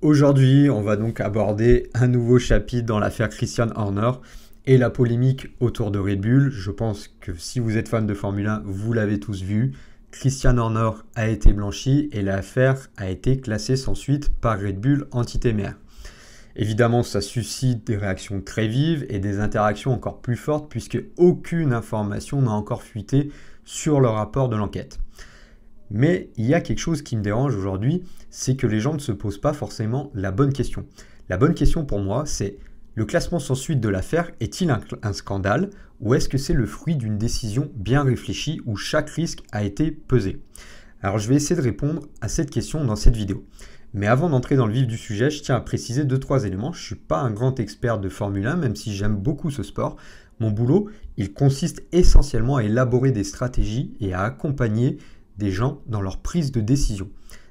Aujourd'hui, on va donc aborder un nouveau chapitre dans l'affaire Christian Horner et la polémique autour de Red Bull. Je pense que si vous êtes fan de Formule 1, vous l'avez tous vu. Christian Horner a été blanchi et l'affaire a été classée sans suite par Red Bull entité mère. Évidemment, ça suscite des réactions très vives et des interactions encore plus fortes puisque aucune information n'a encore fuité sur le rapport de l'enquête. Mais il y a quelque chose qui me dérange aujourd'hui, c'est que les gens ne se posent pas forcément la bonne question. La bonne question pour moi, c'est le classement sans suite de l'affaire est-il un, scandale ou est-ce que c'est le fruit d'une décision bien réfléchie où chaque risque a été pesé Alors je vais essayer de répondre à cette question dans cette vidéo. Mais avant d'entrer dans le vif du sujet, je tiens à préciser deux trois éléments. Je ne suis pas un grand expert de Formule 1, même si j'aime beaucoup ce sport. Mon boulot, il consiste essentiellement à élaborer des stratégies et à accompagner des gens dans leur prise de décision.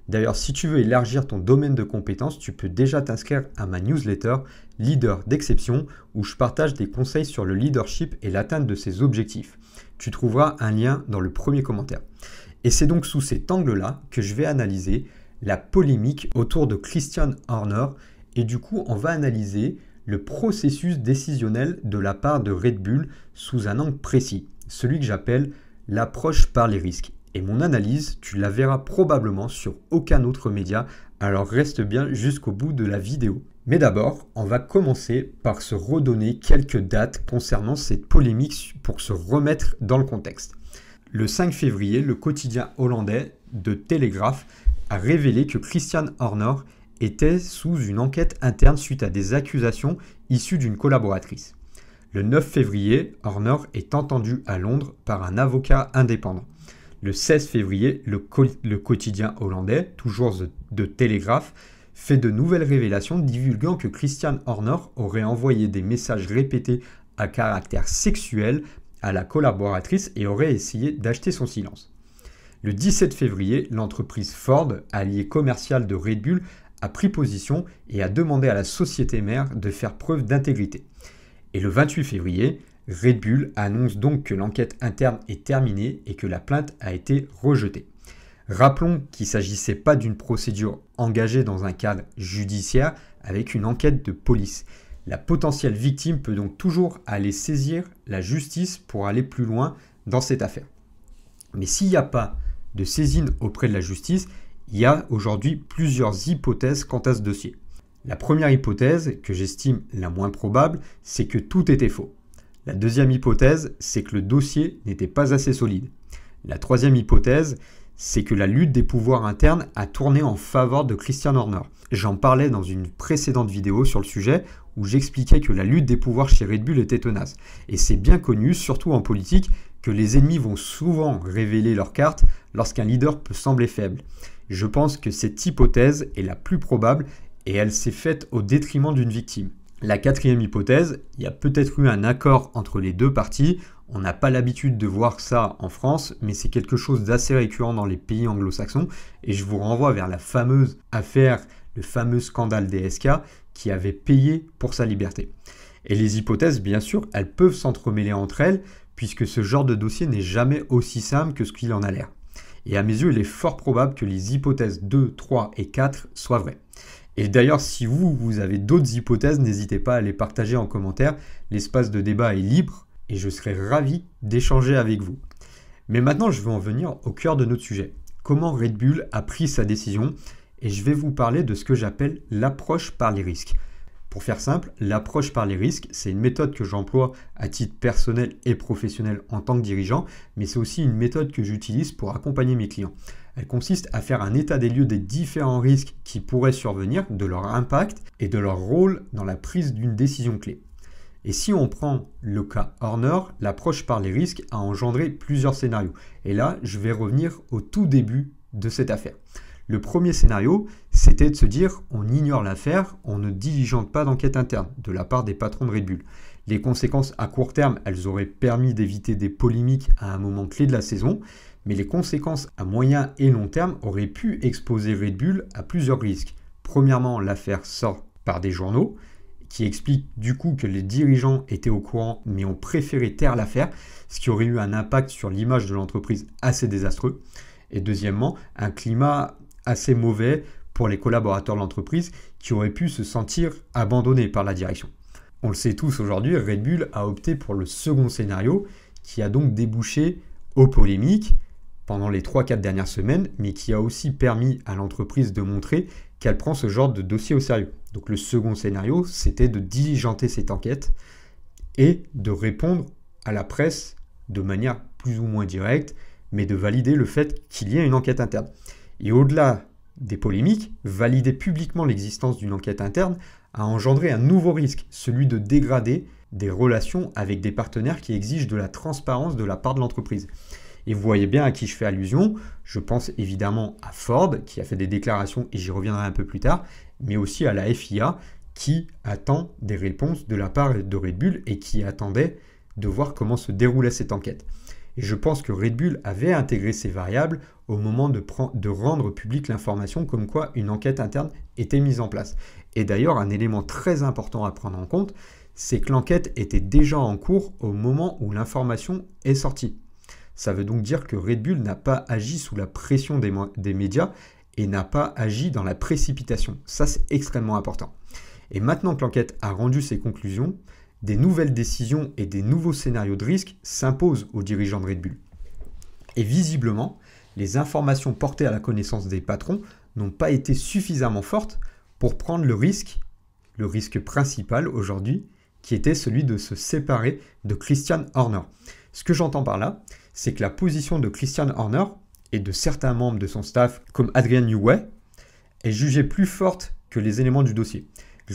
D'ailleurs, si tu veux élargir ton domaine de compétences, tu peux déjà t'inscrire à ma newsletter Leader d'exception où je partage des conseils sur le leadership et l'atteinte de ses objectifs. Tu trouveras un lien dans le premier commentaire. Et c'est donc sous cet angle-là que je vais analyser la polémique autour de Christian Horner et du coup, on va analyser le processus décisionnel de la part de Red Bull sous un angle précis, celui que j'appelle l'approche par les risques. Et mon analyse, tu la verras probablement sur aucun autre média, alors reste bien jusqu'au bout de la vidéo. Mais d'abord, on va commencer par se redonner quelques dates concernant cette polémique pour se remettre dans le contexte. Le 5 février, le quotidien hollandais de Telegraph a révélé que Christian Horner était sous une enquête interne suite à des accusations issues d'une collaboratrice. Le 9 février, Horner est entendu à Londres par un avocat indépendant. Le 16 février, le, quotidien hollandais, toujours de, télégraphe, Telegraph, fait de nouvelles révélations divulguant que Christian Horner aurait envoyé des messages répétés à caractère sexuel à la collaboratrice et aurait essayé d'acheter son silence. Le 17 février, l'entreprise Ford, alliée commerciale de Red Bull, a pris position et a demandé à la société mère de faire preuve d'intégrité. Et le 28 février, Red Bull annonce donc que l'enquête interne est terminée et que la plainte a été rejetée. Rappelons qu'il ne s'agissait pas d'une procédure engagée dans un cadre judiciaire avec une enquête de police. La potentielle victime peut donc toujours aller saisir la justice pour aller plus loin dans cette affaire. Mais s'il n'y a pas de saisine auprès de la justice, il y a aujourd'hui plusieurs hypothèses quant à ce dossier. La première hypothèse, que j'estime la moins probable, c'est que tout était faux. La deuxième hypothèse, c'est que le dossier n'était pas assez solide. La troisième hypothèse, c'est que la lutte des pouvoirs internes a tourné en faveur de Christian Horner. J'en parlais dans une précédente vidéo sur le sujet où j'expliquais que la lutte des pouvoirs chez Red Bull était tenace. Et c'est bien connu, surtout en politique, que les ennemis vont souvent révéler leurs cartes lorsqu'un leader peut sembler faible. Je pense que cette hypothèse est la plus probable et elle s'est faite au détriment d'une victime. La quatrième hypothèse, il y a peut-être eu un accord entre les deux parties. On n'a pas l'habitude de voir ça en France, mais c'est quelque chose d'assez récurrent dans les pays anglo-saxons. Et je vous renvoie vers la fameuse affaire, le fameux scandale des SK, qui avait payé pour sa liberté. Et les hypothèses, bien sûr, elles peuvent s'entremêler entre elles, puisque ce genre de dossier n'est jamais aussi simple que ce qu'il en a l'air. Et à mes yeux, il est fort probable que les hypothèses 2, 3 et 4 soient vraies. Et d'ailleurs, si vous, vous avez d'autres hypothèses, n'hésitez pas à les partager en commentaire. L'espace de débat est libre et je serai ravi d'échanger avec vous. Mais maintenant, je vais en venir au cœur de notre sujet. Comment Red Bull a pris sa décision et je vais vous parler de ce que j'appelle l'approche par les risques. Pour faire simple, l'approche par les risques, c'est une méthode que j'emploie à titre personnel et professionnel en tant que dirigeant, mais c'est aussi une méthode que j'utilise pour accompagner mes clients. Elle consiste à faire un état des lieux des différents risques qui pourraient survenir, de leur impact et de leur rôle dans la prise d'une décision clé. Et si on prend le cas Horner, l'approche par les risques a engendré plusieurs scénarios. Et là, je vais revenir au tout début de cette affaire. Le premier scénario, c'était de se dire on ignore l'affaire, on ne diligente pas d'enquête interne de la part des patrons de Red Bull. Les conséquences à court terme, elles auraient permis d'éviter des polémiques à un moment clé de la saison, mais les conséquences à moyen et long terme auraient pu exposer Red Bull à plusieurs risques. Premièrement, l'affaire sort par des journaux, qui explique du coup que les dirigeants étaient au courant mais ont préféré taire l'affaire, ce qui aurait eu un impact sur l'image de l'entreprise assez désastreux. Et deuxièmement, un climat assez mauvais pour les collaborateurs de l'entreprise qui auraient pu se sentir abandonnés par la direction. On le sait tous aujourd'hui, Red Bull a opté pour le second scénario qui a donc débouché aux polémiques pendant les 3-4 dernières semaines, mais qui a aussi permis à l'entreprise de montrer qu'elle prend ce genre de dossier au sérieux. Donc le second scénario, c'était de diligenter cette enquête et de répondre à la presse de manière plus ou moins directe, mais de valider le fait qu'il y ait une enquête interne. Et au-delà des polémiques, valider publiquement l'existence d'une enquête interne a engendré un nouveau risque, celui de dégrader des relations avec des partenaires qui exigent de la transparence de la part de l'entreprise. Et vous voyez bien à qui je fais allusion. Je pense évidemment à Ford, qui a fait des déclarations, et j'y reviendrai un peu plus tard, mais aussi à la FIA, qui attend des réponses de la part de Red Bull et qui attendait de voir comment se déroulait cette enquête. Et je pense que Red Bull avait intégré ces variables au moment de, de rendre publique l'information comme quoi une enquête interne était mise en place. Et d'ailleurs, un élément très important à prendre en compte, c'est que l'enquête était déjà en cours au moment où l'information est sortie. Ça veut donc dire que Red Bull n'a pas agi sous la pression des, médias et n'a pas agi dans la précipitation. Ça, c'est extrêmement important. Et maintenant que l'enquête a rendu ses conclusions, des nouvelles décisions et des nouveaux scénarios de risque s'imposent aux dirigeants de Red Bull. Et visiblement, les informations portées à la connaissance des patrons n'ont pas été suffisamment fortes pour prendre le risque, le risque principal aujourd'hui, qui était celui de se séparer de Christian Horner. Ce que j'entends par là, c'est que la position de Christian Horner et de certains membres de son staff, comme Adrian Newey, est jugée plus forte que les éléments du dossier.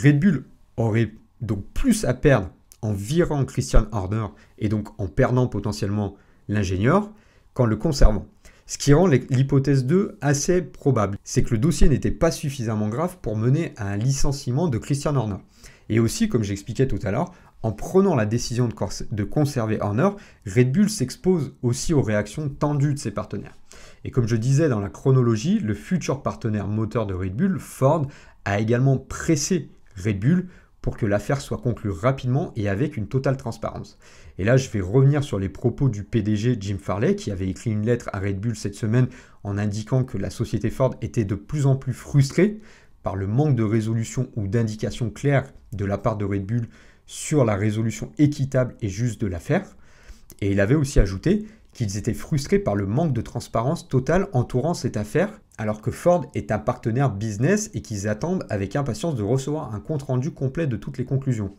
Red Bull aurait donc plus à perdre en virant Christian Horner et donc en perdant potentiellement l'ingénieur qu'en le conservant. Ce qui rend l'hypothèse 2 assez probable, c'est que le dossier n'était pas suffisamment grave pour mener à un licenciement de Christian Horner. Et aussi, comme j'expliquais tout à l'heure, en prenant la décision de, conserver Horner, Red Bull s'expose aussi aux réactions tendues de ses partenaires. Et comme je disais dans la chronologie, le futur partenaire moteur de Red Bull, Ford, a également pressé Red Bull pour que l'affaire soit conclue rapidement et avec une totale transparence. Et là, je vais revenir sur les propos du PDG Jim Farley, qui avait écrit une lettre à Red Bull cette semaine en indiquant que la société Ford était de plus en plus frustrée par le manque de résolution ou d'indication claire de la part de Red Bull sur la résolution équitable et juste de l'affaire. Et il avait aussi ajouté qu'ils étaient frustrés par le manque de transparence totale entourant cette affaire, alors que Ford est un partenaire business et qu'ils attendent avec impatience de recevoir un compte-rendu complet de toutes les conclusions.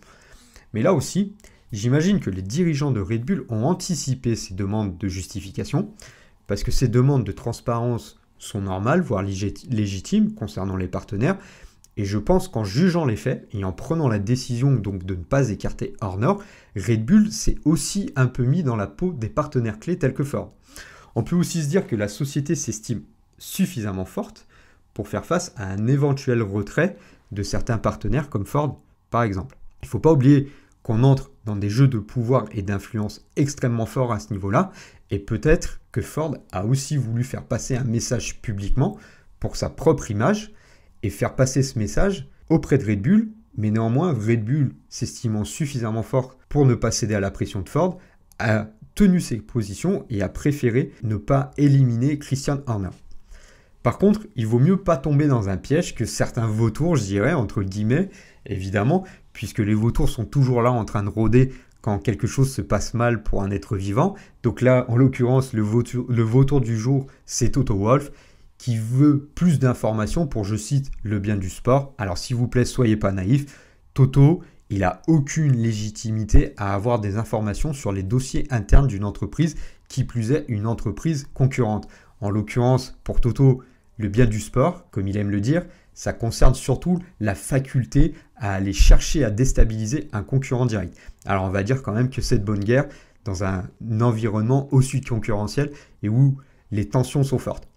Mais là aussi, j'imagine que les dirigeants de Red Bull ont anticipé ces demandes de justification, parce que ces demandes de transparence sont normales, voire légitimes concernant les partenaires, et je pense qu'en jugeant les faits et en prenant la décision donc de ne pas écarter Horner, Red Bull s'est aussi un peu mis dans la peau des partenaires clés tels que Ford. On peut aussi se dire que la société s'estime suffisamment forte pour faire face à un éventuel retrait de certains partenaires comme Ford par exemple. Il ne faut pas oublier qu'on entre dans des jeux de pouvoir et d'influence extrêmement forts à ce niveau-là, et peut-être que Ford a aussi voulu faire passer un message publiquement pour sa propre image, et faire passer ce message auprès de Red Bull, mais néanmoins Red Bull, s'estimant suffisamment fort pour ne pas céder à la pression de Ford, a tenu ses positions et a préféré ne pas éliminer Christian Horner. Par contre, il vaut mieux pas tomber dans un piège que certains vautours, je dirais, entre guillemets, évidemment, puisque les vautours sont toujours là en train de rôder quand quelque chose se passe mal pour un être vivant. Donc là, en l'occurrence, le, vautour, le vautour du jour, c'est Toto Wolf qui veut plus d'informations pour, je cite, le bien du sport. Alors s'il vous plaît, soyez pas naïf. Toto, il n'a aucune légitimité à avoir des informations sur les dossiers internes d'une entreprise, qui plus est une entreprise concurrente. En l'occurrence, pour Toto, le bien du sport, comme il aime le dire, ça concerne surtout la faculté à aller chercher à déstabiliser un concurrent direct. Alors on va dire quand même que cette bonne guerre, dans un environnement aussi concurrentiel et où les tensions sont fortes.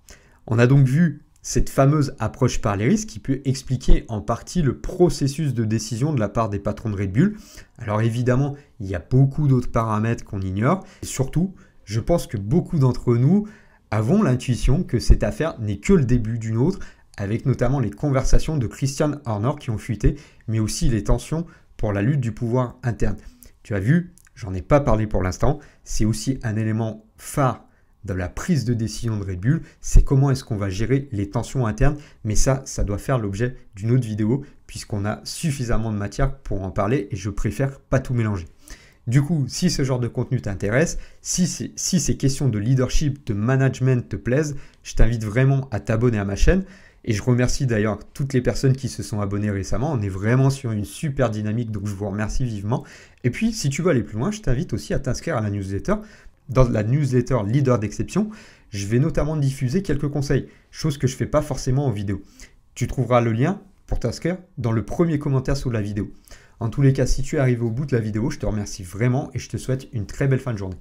On a donc vu cette fameuse approche par les risques qui peut expliquer en partie le processus de décision de la part des patrons de Red Bull. Alors évidemment, il y a beaucoup d'autres paramètres qu'on ignore. Et surtout, je pense que beaucoup d'entre nous avons l'intuition que cette affaire n'est que le début d'une autre, avec notamment les conversations de Christian Horner qui ont fuité, mais aussi les tensions pour la lutte du pouvoir interne. Tu as vu, j'en ai pas parlé pour l'instant, c'est aussi un élément phare dans la prise de décision de Red Bull, c'est comment est-ce qu'on va gérer les tensions internes. Mais ça, ça doit faire l'objet d'une autre vidéo, puisqu'on a suffisamment de matière pour en parler et je préfère pas tout mélanger. Du coup, si ce genre de contenu t'intéresse, si, si, ces questions de leadership, de management te plaisent, je t'invite vraiment à t'abonner à ma chaîne. Et je remercie d'ailleurs toutes les personnes qui se sont abonnées récemment. On est vraiment sur une super dynamique, donc je vous remercie vivement. Et puis, si tu veux aller plus loin, je t'invite aussi à t'inscrire à la newsletter dans la newsletter Leader d'exception, je vais notamment diffuser quelques conseils, chose que je ne fais pas forcément en vidéo. Tu trouveras le lien pour t'inscrire dans le premier commentaire sous la vidéo. En tous les cas, si tu es arrivé au bout de la vidéo, je te remercie vraiment et je te souhaite une très belle fin de journée.